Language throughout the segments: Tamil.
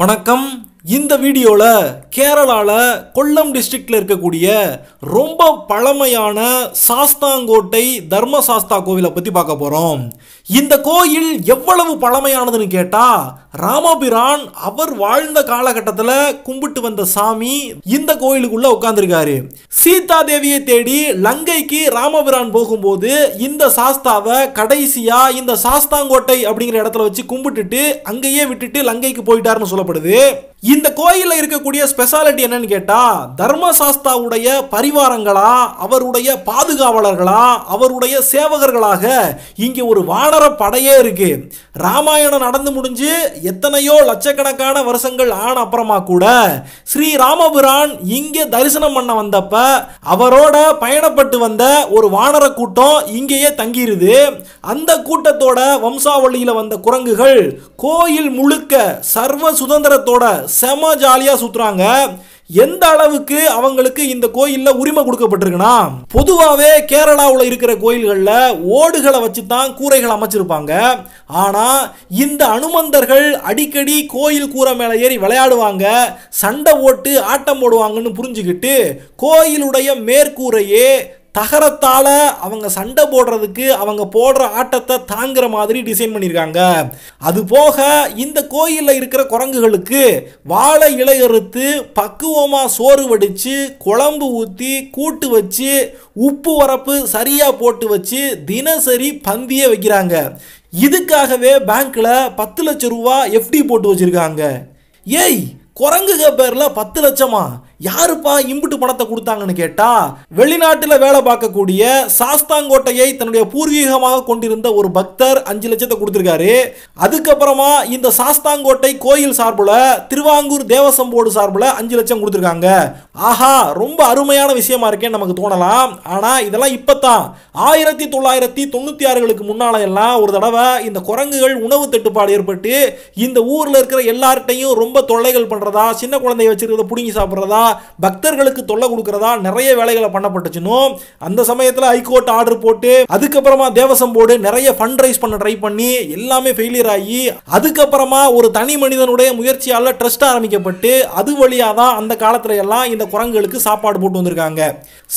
வணக்கம் இந்த வீடியோவில் கேரளாவில் கொல்லம் டிஸ்ட்ரிக்டில் இருக்கக்கூடிய ரொம்ப பழமையான சாஸ்தாங்கோட்டை தர்ம சாஸ்தா கோவிலை பற்றி பார்க்க போகிறோம் இந்த கோயில் எவ்வளவு பழமையானதுன்னு கேட்டால் ராமபிரான் அவர் வாழ்ந்த காலகட்டத்தில் கும்பிட்டு வந்த சாமி இந்த கோயிலுக்குள்ளே உட்காந்துருக்காரு சீதா தேவியை தேடி லங்கைக்கு ராமபிரான் போகும்போது இந்த சாஸ்தாவை கடைசியாக இந்த சாஸ்தாங்கோட்டை அப்படிங்கிற இடத்துல வச்சு கும்பிட்டுட்டு அங்கேயே விட்டுட்டு லங்கைக்கு போயிட்டாருன்னு சொல்லப்படுது இந்த கோயிலில் இருக்கக்கூடிய ஸ்பெஷாலிட்டி என்னன்னு கேட்டால் தர்மசாஸ்தாவுடைய பரிவாரங்களா அவருடைய பாதுகாவலர்களா அவருடைய சேவகர்களாக இங்கே ஒரு வானர படையே இருக்கு ராமாயணம் நடந்து முடிஞ்சு எத்தனையோ லட்சக்கணக்கான வருஷங்கள் ஆன அப்புறமா கூட ஸ்ரீ ராமபுரான் இங்கே தரிசனம் பண்ண வந்தப்ப அவரோட பயணப்பட்டு வந்த ஒரு வானர கூட்டம் இங்கேயே தங்கியிருது அந்த கூட்டத்தோட வம்சாவளியில் வந்த குரங்குகள் கோயில் முழுக்க சர்வ சுதந்திரத்தோட செம ஜாலியாக சுற்றுறாங்க எந்த அளவுக்கு அவங்களுக்கு இந்த கோயிலில் உரிமை கொடுக்கப்பட்டிருக்குன்னா பொதுவாகவே கேரளாவில் இருக்கிற கோயில்களில் ஓடுகளை வச்சு தான் கூரைகள் அமைச்சிருப்பாங்க ஆனால் இந்த அனுமந்தர்கள் அடிக்கடி கோயில் கூரை மேலே ஏறி விளையாடுவாங்க சண்டை ஓட்டு ஆட்டம் போடுவாங்கன்னு புரிஞ்சுக்கிட்டு கோயிலுடைய மேற்கூரையே தகரத்தால் அவங்க சண்டை போடுறதுக்கு அவங்க போடுற ஆட்டத்தை தாங்குற மாதிரி டிசைன் பண்ணியிருக்காங்க அது போக இந்த கோயிலில் இருக்கிற குரங்குகளுக்கு வாழை இலை அறுத்து பக்குவமாக சோறு வடித்து குழம்பு ஊற்றி கூட்டு வச்சு உப்பு வரப்பு சரியாக போட்டு வச்சு தினசரி பந்தியை வைக்கிறாங்க இதுக்காகவே பேங்க்கில் பத்து லட்சம் ரூபா எஃப்டி போட்டு வச்சுருக்காங்க ஏய் குரங்குக பேரில் பத்து லட்சமா யாருப்பா இம்புட்டு பணத்தை கொடுத்தாங்கன்னு கேட்டா வெளிநாட்டில் வேலை பார்க்கக்கூடிய சாஸ்தாங்கோட்டையை தன்னுடைய பூர்வீகமாக கொண்டிருந்த ஒரு பக்தர் அஞ்சு லட்சத்தை கொடுத்துருக்காரு அதுக்கப்புறமா இந்த சாஸ்தாங்கோட்டை கோயில் சார்பில் திருவாங்கூர் தேவசம் போர்டு சார்பில் அஞ்சு லட்சம் கொடுத்துருக்காங்க ஆஹா ரொம்ப அருமையான விஷயமா இருக்கேன்னு நமக்கு தோணலாம் ஆனால் இதெல்லாம் இப்போத்தான் ஆயிரத்தி தொள்ளாயிரத்தி தொண்ணூற்றி ஆறுகளுக்கு முன்னால எல்லாம் ஒரு தடவை இந்த குரங்குகள் உணவு தட்டுப்பாடு ஏற்பட்டு இந்த ஊரில் இருக்கிற எல்லார்ட்டையும் ரொம்ப தொல்லைகள் பண்ணுறதா சின்ன குழந்தைய வச்சிருக்கிறத பிடுங்கி சாப்பிட்றதா பக்தர்களுக்கு தொல்லை கொடுக்கறதா நிறைய வேலைகளை பண்ணப்பட்டுச்சுனும் அந்த சமயத்தில் ஹைகோர்ட் ஆர்டர் போட்டு அதுக்கப்புறமா தேவசம் போர்டு நிறைய ஃபண்ட் ரைஸ் பண்ண ட்ரை பண்ணி எல்லாமே ஃபெயிலியர் ஆகி அதுக்கப்புறமா ஒரு தனி மனிதனுடைய முயற்சியால் ட்ரஸ்ட் ஆரம்பிக்கப்பட்டு அது வழியாக தான் அந்த காலத்தில் எல்லாம் இந்த குரங்குகளுக்கு சாப்பாடு போட்டு வந்திருக்காங்க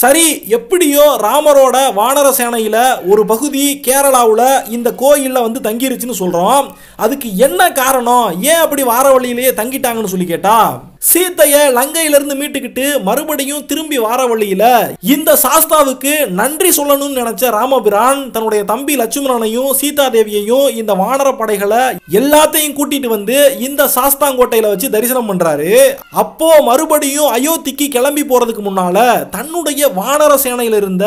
சரி எப்படியோ ராமரோட வானர சேனையில் ஒரு பகுதி கேரளாவில் இந்த கோயிலில் வந்து தங்கிருச்சுன்னு சொல்கிறோம் அதுக்கு என்ன காரணம் ஏன் அப்படி வார வழியிலேயே தங்கிட்டாங்கன்னு சொல்லி கேட்டால் சீத்தைய லங்கையிலிருந்து மீட்டுக்கிட்டு மறுபடியும் திரும்பி வார வழியில இந்த சாஸ்தாவுக்கு நன்றி சொல்லணும்னு நினைச்ச ராமபிரான் தன்னுடைய தம்பி லட்சுமணனையும் சீதா தேவியையும் இந்த வானர படைகளை எல்லாத்தையும் கூட்டிட்டு வந்து இந்த சாஸ்தாங்கோட்டையில வச்சு தரிசனம் பண்றாரு அப்போ மறுபடியும் அயோத்திக்கு கிளம்பி போறதுக்கு முன்னால தன்னுடைய வானர சேனையில இருந்த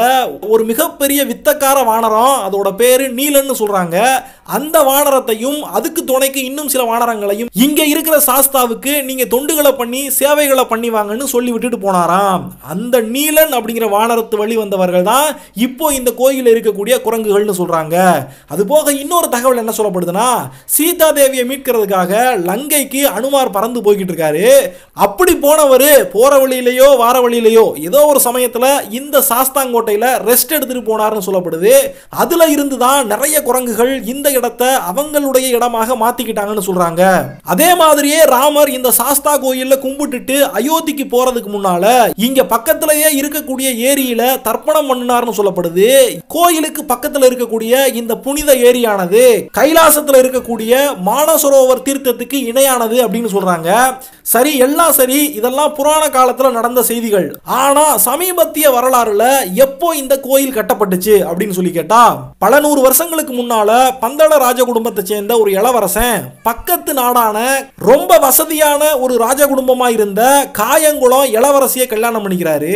ஒரு மிகப்பெரிய வித்தக்கார வானரம் அதோட பேரு நீலன்னு சொல்றாங்க அந்த வானரத்தையும் அதுக்கு துணைக்கு இன்னும் சில வானரங்களையும் இங்க இருக்கிற சாஸ்தாவுக்கு நீங்க தொண்டுகளை பண்ணி சேவைகளை பண்ணி வாங்கன்னு சொல்லி விட்டுட்டு போனாராம் அந்த நீலன் அப்படிங்கிற வானரத்து வழி வந்தவர்கள் தான் இப்போ இந்த கோயிலில் இருக்கக்கூடிய குரங்குகள்னு சொல்கிறாங்க போக இன்னொரு தகவல் என்ன சொல்லப்படுதுன்னா சீதா தேவியை மீட்கிறதுக்காக லங்கைக்கு அனுமார் பறந்து போய்கிட்டு இருக்காரு அப்படி போனவர் போகிற வழியிலையோ வார வழியிலையோ ஏதோ ஒரு சமயத்தில் இந்த சாஸ்தாங்கோட்டையில் ரெஸ்ட் எடுத்துகிட்டு போனார்னு சொல்லப்படுது அதில் இருந்து தான் நிறைய குரங்குகள் இந்த இடத்தை அவங்களுடைய இடமாக மாற்றிக்கிட்டாங்கன்னு சொல்கிறாங்க அதே மாதிரியே ராமர் இந்த சாஸ்தா கோயிலில் கும்பிட்டுட்டு அயோத்திக்கு போறதுக்கு முன்னால இங்க பக்கத்திலேயே இருக்கக்கூடிய ஏரியில தர்ப்பணம் பண்ணினார்னு சொல்லப்படுது கோயிலுக்கு பக்கத்துல இருக்கக்கூடிய இந்த புனித ஏரியானது கைலாசத்துல இருக்கக்கூடிய மானசரோவர் தீர்த்தத்துக்கு இணையானது அப்படின்னு சொல்றாங்க சரி எல்லாம் சரி இதெல்லாம் புராண காலத்துல நடந்த செய்திகள் ஆனா சமீபத்திய வரலாறுல எப்போ இந்த கோயில் கட்டப்பட்டுச்சு அப்படின்னு சொல்லி கேட்டா பல நூறு வருஷங்களுக்கு முன்னால பந்தள ராஜ குடும்பத்தை சேர்ந்த ஒரு இளவரசன் பக்கத்து நாடான ரொம்ப வசதியான ஒரு ராஜ குடும்ப குடும்பமாக இருந்த காயங்குளம் இளவரசியை கல்யாணம் பண்ணிக்கிறாரு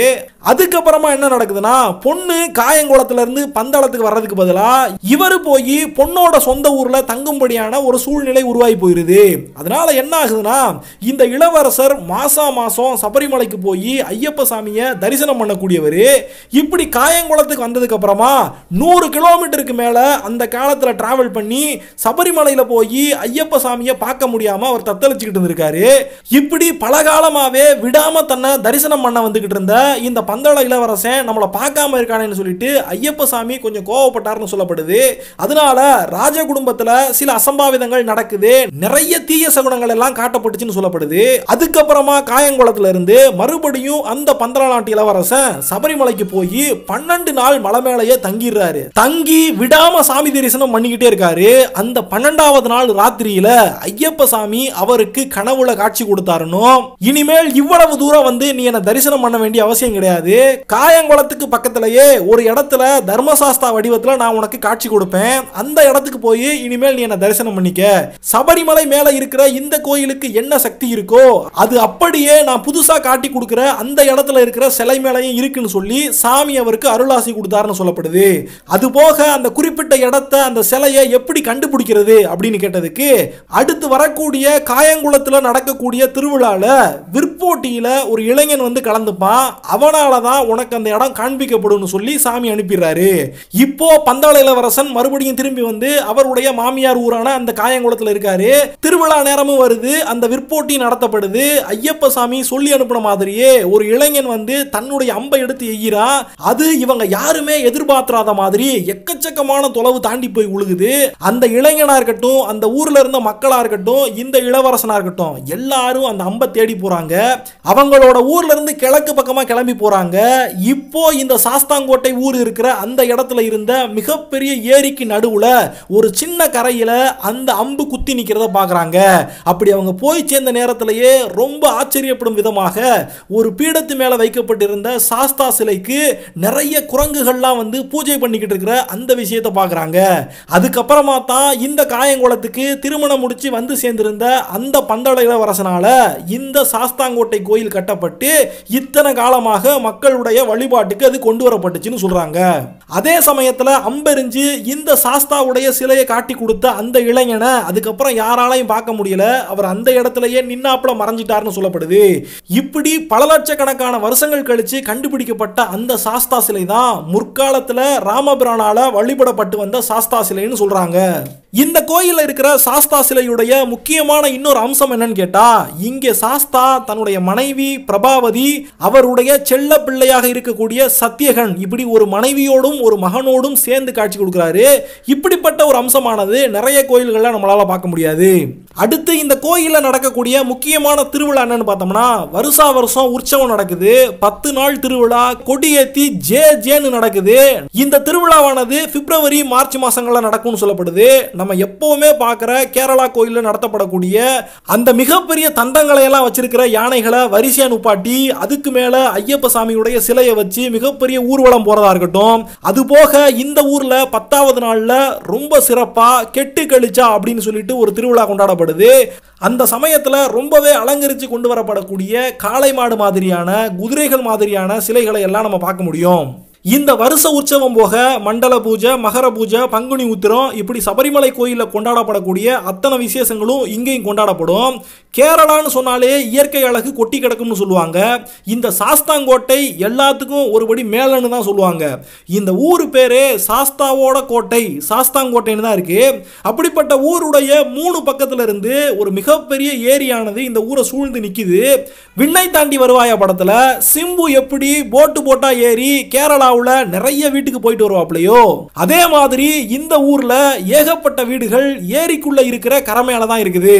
அதுக்கப்புறமா என்ன நடக்குதுன்னா பொண்ணு காயங்குளத்திலிருந்து பந்தளத்துக்கு வர்றதுக்கு பதிலாக இவர் போய் பொண்ணோட சொந்த ஊரில் தங்கும்படியான ஒரு சூழ்நிலை உருவாகி போயிருது அதனால என்ன ஆகுதுன்னா இந்த இளவரசர் மாசா மாசம் சபரிமலைக்கு போய் ஐயப்ப சாமியை தரிசனம் பண்ணக்கூடியவர் இப்படி காயங்குளத்துக்கு வந்ததுக்கு அப்புறமா நூறு கிலோமீட்டருக்கு மேலே அந்த காலத்தில் டிராவல் பண்ணி சபரிமலையில் போய் ஐயப்ப சாமியை பார்க்க முடியாமல் அவர் தத்தளிச்சுக்கிட்டு இருந்திருக்காரு இப்படி பல காலமாகவே விடாமல் தன்னை தரிசனம் பண்ண வந்துக்கிட்டு இருந்த இந்த பந்தள இளவரசன் நம்மளை பார்க்காம இருக்கானேன்னு சொல்லிட்டு சாமி கொஞ்சம் கோவப்பட்டார்னு சொல்லப்படுது அதனால ராஜ குடும்பத்தில் சில அசம்பாவிதங்கள் நடக்குது நிறைய தீய சகுனங்கள் எல்லாம் காட்டப்பட்டுச்சுன்னு சொல்லப்படுது அதுக்கப்புறமா காயங்குளத்துல இருந்து மறுபடியும் அந்த பந்தள நாட்டு இளவரசன் சபரிமலைக்கு போய் பன்னெண்டு நாள் மலை மேலேயே தங்கிடுறாரு தங்கி விடாம சாமி தரிசனம் பண்ணிக்கிட்டே இருக்காரு அந்த பன்னெண்டாவது நாள் ராத்திரியில சாமி அவருக்கு கனவுல காட்சி கொடுத்தாருன்னு இருக்கும் இனிமேல் இவ்வளவு தூரம் வந்து நீ என்ன தரிசனம் பண்ண வேண்டிய அவசியம் கிடையாது காயங்குளத்துக்கு பக்கத்திலேயே ஒரு இடத்துல தர்மசாஸ்தா வடிவத்துல நான் உனக்கு காட்சி கொடுப்பேன் அந்த இடத்துக்கு போய் இனிமேல் நீ என்ன தரிசனம் பண்ணிக்க சபரிமலை மேல இருக்கிற இந்த கோயிலுக்கு என்ன சக்தி இருக்கோ அது அப்படியே நான் புதுசா காட்டி கொடுக்கிற அந்த இடத்துல இருக்கிற சிலை மேலையும் இருக்குன்னு சொல்லி சாமி அவருக்கு அருளாசி கொடுத்தாருன்னு சொல்லப்படுது அது போக அந்த குறிப்பிட்ட இடத்த அந்த சிலையை எப்படி கண்டுபிடிக்கிறது அப்படின்னு கேட்டதுக்கு அடுத்து வரக்கூடிய காயங்குளத்தில் நடக்கக்கூடிய திருவிழா இந்தியாவில் விற்போட்டியில் ஒரு இளைஞன் வந்து கலந்துப்பான் அவனால தான் உனக்கு அந்த இடம் காண்பிக்கப்படும் சொல்லி சாமி அனுப்பிடுறாரு இப்போ பந்தாள இளவரசன் மறுபடியும் திரும்பி வந்து அவருடைய மாமியார் ஊரான அந்த காயங்குளத்தில் இருக்காரு திருவிழா நேரமும் வருது அந்த விற்போட்டி நடத்தப்படுது ஐயப்ப சாமி சொல்லி அனுப்பின மாதிரியே ஒரு இளைஞன் வந்து தன்னுடைய அம்பை எடுத்து எய்கிறான் அது இவங்க யாருமே எதிர்பார்த்தாத மாதிரி எக்கச்சக்கமான தொலைவு தாண்டி போய் உழுகுது அந்த இளைஞனா இருக்கட்டும் அந்த ஊர்ல இருந்த மக்களா இருக்கட்டும் இந்த இளவரசனா இருக்கட்டும் எல்லாரும் அந்த அம்பை நம்ம தேடி போகிறாங்க அவங்களோட ஊர்லேருந்து கிழக்கு பக்கமாக கிளம்பி போகிறாங்க இப்போ இந்த சாஸ்தாங்கோட்டை ஊர் இருக்கிற அந்த இடத்துல இருந்த மிகப்பெரிய ஏரிக்கு நடுவில் ஒரு சின்ன கரையில் அந்த அம்பு குத்தி நிற்கிறத பார்க்குறாங்க அப்படி அவங்க போய் சேர்ந்த நேரத்திலேயே ரொம்ப ஆச்சரியப்படும் விதமாக ஒரு பீடத்து மேலே வைக்கப்பட்டிருந்த சாஸ்தா சிலைக்கு நிறைய குரங்குகள்லாம் வந்து பூஜை பண்ணிக்கிட்டு இருக்கிற அந்த விஷயத்தை பார்க்குறாங்க அதுக்கப்புறமா தான் இந்த காயங்குளத்துக்கு திருமணம் முடிச்சு வந்து சேர்ந்திருந்த அந்த பந்தள இளவரசனால இந்த சாஸ்தாங்கோட்டை கோயில் கட்டப்பட்டு இத்தனை காலமாக மக்களுடைய வழிபாட்டுக்கு அது கொண்டு வரப்பட்டுச்சுன்னு சொல்கிறாங்க அதே சமயத்தில் அம்பெறிஞ்சு இந்த சாஸ்தாவுடைய சிலையை காட்டி கொடுத்த அந்த இளைஞனை அதுக்கப்புறம் யாராலையும் பார்க்க முடியல அவர் அந்த இடத்துலயே நின்னாப்புல மறைஞ்சிட்டார்னு சொல்லப்படுது இப்படி பல லட்சக்கணக்கான வருஷங்கள் கழிச்சு கண்டுபிடிக்கப்பட்ட அந்த சாஸ்தா சிலை தான் முற்காலத்தில் ராமபிரானால வழிபடப்பட்டு வந்த சாஸ்தா சிலைன்னு சொல்கிறாங்க இந்த கோயிலில் இருக்கிற சாஸ்தா சிலையுடைய முக்கியமான இன்னொரு அம்சம் என்னன்னு கேட்டா இங்கே சாஸ்தா தன்னுடைய மனைவி பிரபாவதி அவருடைய செல்ல பிள்ளையாக இருக்கக்கூடிய சத்தியகன் இப்படி ஒரு மனைவியோடும் ஒரு மகனோடும் சேர்ந்து காட்சி கொடுக்கிறாரு இப்படிப்பட்ட ஒரு அம்சமானது நிறைய கோயில்களில் நம்மளால பார்க்க முடியாது அடுத்து இந்த கோயிலில் நடக்கக்கூடிய முக்கியமான திருவிழா என்னன்னு பார்த்தோம்னா வருஷா வருஷம் உற்சவம் நடக்குது பத்து நாள் திருவிழா கொடியேத்தி ஜே ஜேன்னு நடக்குது இந்த திருவிழாவானது பிப்ரவரி மார்ச் மாசங்கள்ல நடக்கும்னு சொல்லப்படுது நம்ம எப்பவுமே பார்க்குற கேரளா கோயிலில் நடத்தப்படக்கூடிய அந்த மிகப்பெரிய தந்தங்களை எல்லாம் வச்சிருக்கிற யானைகளை வரிசையா நுப்பாட்டி அதுக்கு மேல ஐயப்ப சாமியுடைய சிலையை வச்சு மிகப்பெரிய ஊர்வலம் போறதா இருக்கட்டும் அது போக இந்த ஊர்ல பத்தாவது நாள்ல ரொம்ப சிறப்பா கெட்டு கழிச்சா அப்படின்னு சொல்லிட்டு ஒரு திருவிழா கொண்டாடப்படுது தேவைப்படுது அந்த சமயத்தில் ரொம்பவே அலங்கரித்து கொண்டு வரப்படக்கூடிய காளை மாடு மாதிரியான குதிரைகள் மாதிரியான சிலைகளை எல்லாம் நம்ம பார்க்க முடியும் இந்த வருஷ உற்சவம் போக மண்டல பூஜை மகர பூஜை பங்குனி உத்திரம் இப்படி சபரிமலை கோயிலில் கொண்டாடப்படக்கூடிய அத்தனை விசேஷங்களும் இங்கேயும் கொண்டாடப்படும் கேரளான்னு சொன்னாலே இயற்கை அழகு கொட்டி கிடக்கும்னு சொல்லுவாங்க இந்த சாஸ்தாங்கோட்டை எல்லாத்துக்கும் ஒருபடி மேலன்னு தான் சொல்லுவாங்க இந்த ஊர் பேரே சாஸ்தாவோட கோட்டை சாஸ்தாங்கோட்டைன்னு தான் இருக்குது அப்படிப்பட்ட ஊருடைய மூணு பக்கத்தில் இருந்து ஒரு மிகப்பெரிய ஏரியானது இந்த ஊரை சூழ்ந்து நிற்கிது விண்ணை தாண்டி வருவாயா படத்தில் சிம்பு எப்படி போட்டு போட்டால் ஏறி கேரளா கேரளாவில் நிறைய வீட்டுக்கு போயிட்டு வருவாப்லையோ அதே மாதிரி இந்த ஊர்ல ஏகப்பட்ட வீடுகள் ஏரிக்குள்ள இருக்கிற கரமையால தான் இருக்குது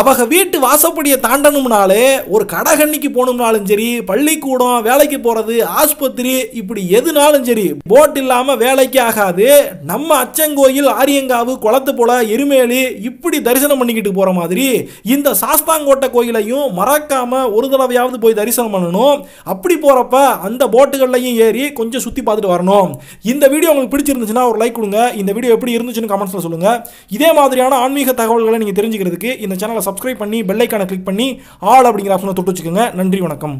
அவங்க வீட்டு வாசப்படியை தாண்டணும்னாலே ஒரு கடகண்ணிக்கு போகணும்னாலும் சரி பள்ளிக்கூடம் வேலைக்கு போறது ஆஸ்பத்திரி இப்படி எதுனாலும் சரி போட் இல்லாம வேலைக்கு ஆகாது நம்ம அச்சங்கோயில் ஆரியங்காவு குளத்து போல எருமேலி இப்படி தரிசனம் பண்ணிக்கிட்டு போற மாதிரி இந்த சாஸ்தாங்கோட்டை கோயிலையும் மறக்காம ஒரு தடவையாவது போய் தரிசனம் பண்ணணும் அப்படி போறப்ப அந்த போட்டுகள்லையும் ஏறி கொஞ்சம் சுற்றி பார்த்துட்டு வரணும் இந்த வீடியோ உங்களுக்கு பிடிச்சிருந்துச்சுன்னா ஒரு லைக் கொடுங்க இந்த வீடியோ எப்படி இருந்துச்சுன்னு கமெண்ட்ஸில் சொல்லுங்கள் இதே மாதிரியான ஆன்மீக தகவல்களை நீங்கள் தெரிஞ்சுக்கிறதுக்கு இந்த சேனலை சப்ஸ்கிரைப் பண்ணி பெல்லைக்கான கிளிக் பண்ணி ஆள் அப்படிங்கிற ஆப்ஷனை தொட்டு வச்சுக்கோங்க நன்றி வணக்கம்